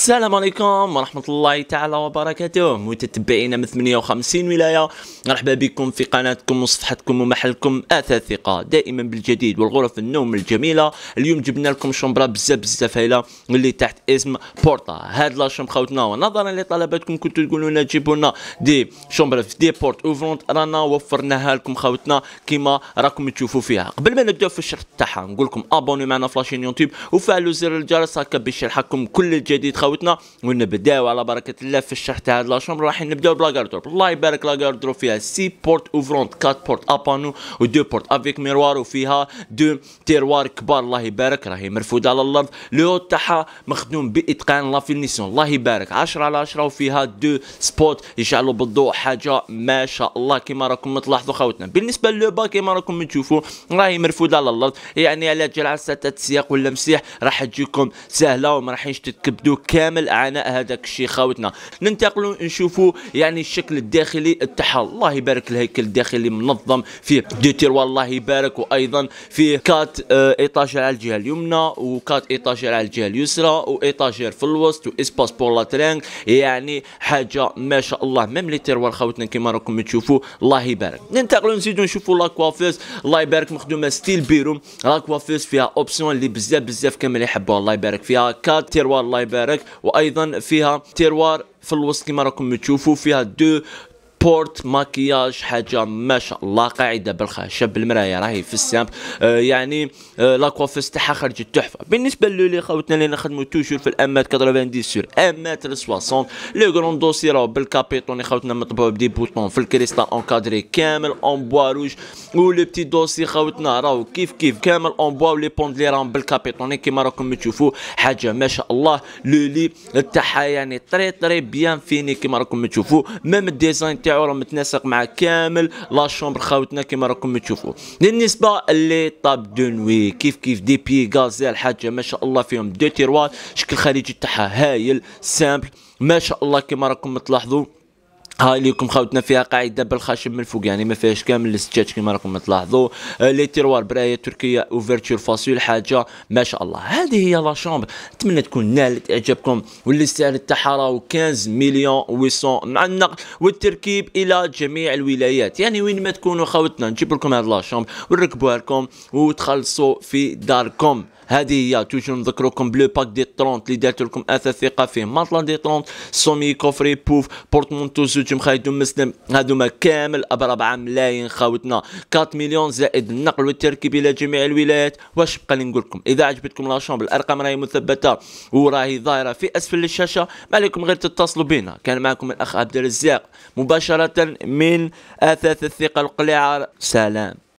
السلام عليكم ورحمة الله تعالى وبركاته متتبعينا من 58 ولاية مرحبا بكم في قناتكم وصفحتكم ومحلكم أثاث ثقة دائما بالجديد والغرف النوم الجميلة اليوم جبنا لكم شمبرة بزاف بزاف هايلة واللي تحت اسم بورتا هاد لا شوم خوتنا ونظرا لطلباتكم كنتو تقولوا لنا جيبوا لنا دي شمبرة في دي بورت اوفرونت رانا وفرناها لكم خوتنا كيما راكم تشوفوا فيها قبل ما نبداو في الشرح تاعها نقول لكم ابوني معنا في لاشين يوتيوب وفعلوا زر الجرس هكا باش يلحقكم كل الجديد خوتنا قهوتنا ونبداو على بركه الله في الشرح تاع هاد لاشومبر راح نبداو بلاغاردروب الله يبارك لاغاردروب فيها سي بورت اوفرونت كات بورت ابانو ودو بورت افيك ميروار وفيها دو تيروار كبار الله يبارك راهي مرفوده على الارض لو تاعها مخدوم باتقان لا فينيسيون الله يبارك 10 على 10 وفيها دو سبوت يشعلوا بالضوء حاجه ما شاء الله كيما راكم تلاحظوا خوتنا بالنسبه با كيما راكم تشوفوا راهي مرفوده على الارض يعني على جال على سياق ولا مسيح راح تجيكم سهله وما راحينش تتكبدوا كامل اعناء هذاك الشيء خاوتنا ننتقلوا نشوفوا يعني الشكل الداخلي تاعها الله يبارك الهيكل الداخلي منظم فيه ديتير والله يبارك وايضا فيه كات ايطاجير آه، على الجهه اليمنى وكات ايطاجير على الجهه اليسري وايطاجير في الوسط واسباس بور لاترينغ يعني حاجه ما شاء الله ميم لي تيروار خاوتنا كيما راكم تشوفوا الله يبارك ننتقلوا نزيدوا نشوفوا لاكوافيس الله يبارك مخدومه ستيل بيروم لاكوافيس فيها اوبسيون اللي بزاف بزاف كامل يحبوها الله يبارك فيها كات تيروار الله يبارك وايضا فيها تيروار في الوسط كما راكم تشوفوا فيها دو بورت ماكياج حاجه ما شاء الله قاعده بالخشب المرايه راهي في السامب آه يعني آه لاكوافيس تاعها خرجت تحفه بالنسبه للي خوتنا اللي نخدمو توجور في الامات 90 سور امات 60 لو كرون دوسي راهو بالكابيتون خوتنا مطبوع بدي بوتون في الكريستال اونكادري كامل اون بوا روج ولو بتي دوسي خوتنا راهو كيف كيف كامل اون بوا ولي بوند لي راهم بالكابيتوني كيما راكم تشوفو حاجه ما شاء الله لو لي تاعها يعني طري طري بيان فيني كيما راكم تشوفو ميم الديزاين تاعو راه متناسق مع كامل لا شومبر خاوتنا كيما راكم تشوفوا بالنسبه لي طاب دو نوي كيف كيف دي بي غازيل حاجه ما شاء الله فيهم دو تيروال شكل خارجي تاعها هايل سامبل ما شاء الله كيما راكم تلاحظوا هاي ليكم خاوتنا فيها قاعده بالخشب من الفوق يعني ما فيهاش كامل الستات كما راكم تلاحظوا آه، لي تيروار برايه تركيه اوفرتور فاسيل حاجه ما شاء الله هذه هي لا شامبر نتمنى تكون نالت اعجابكم واللي السعر تاعها راهو 15 مليون و800 مع النقد والتركيب الى جميع الولايات يعني وين ما تكونوا خاوتنا نجيب لكم هذه لا شامبر ونركبوها لكم وتخلصوا في داركم هذه هي توجور نذكركم بلو باك دي 30 اللي دارت لكم اثاث ثقه فيه ماطله دي 30 سومي كوفري بوف بورتمونتو زوج انتم خايتو مسلم هادو ما كامل اب 4 ملايين خاوتنا 4 مليون زائد النقل والتركيب الى جميع الولايات واش بقى لي نقول لكم اذا عجبتكم لا شومبل الارقام راهي مثبته وراهي ظاهره في اسفل الشاشه ما عليكم غير تتصلوا بينا كان معكم الاخ عبد الرزاق مباشره من اثاث الثقه القليعه سلام